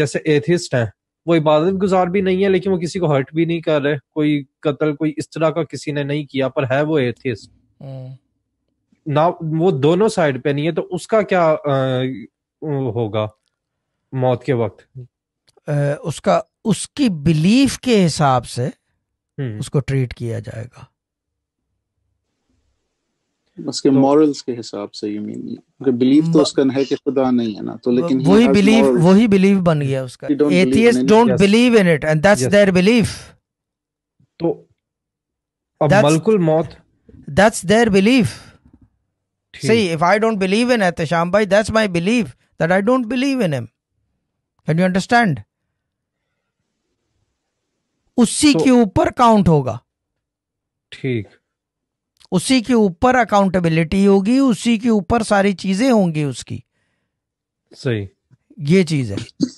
जैसे एथिस्ट हैं वो इबादत गुजार भी नहीं है लेकिन वो किसी को हर्ट भी नहीं कर रहे कोई कत्ल कोई इस तरह का किसी ने नहीं किया पर है वो एथिस्ट हम्म। ना वो दोनों साइड पे नहीं है तो उसका क्या आ, होगा मौत के वक्त उसका उसकी बिलीफ के हिसाब से हम्म। उसको ट्रीट किया जाएगा उसके मॉरल्स तो- के हिसाब से यू मीन बिलीव तो उसका है कि खुदा नहीं है ना तो लेकिन वही बिलीव वही बिलीव बन गया उसका atheist don't believe in it and that's there तो अब मलकुल मौत दैट्स देयर उसी so, तो- के ऊपर काउंट होगा ठीक उसी के ऊपर अकाउंटेबिलिटी होगी उसी के ऊपर सारी चीजें होंगी उसकी सही ये चीज है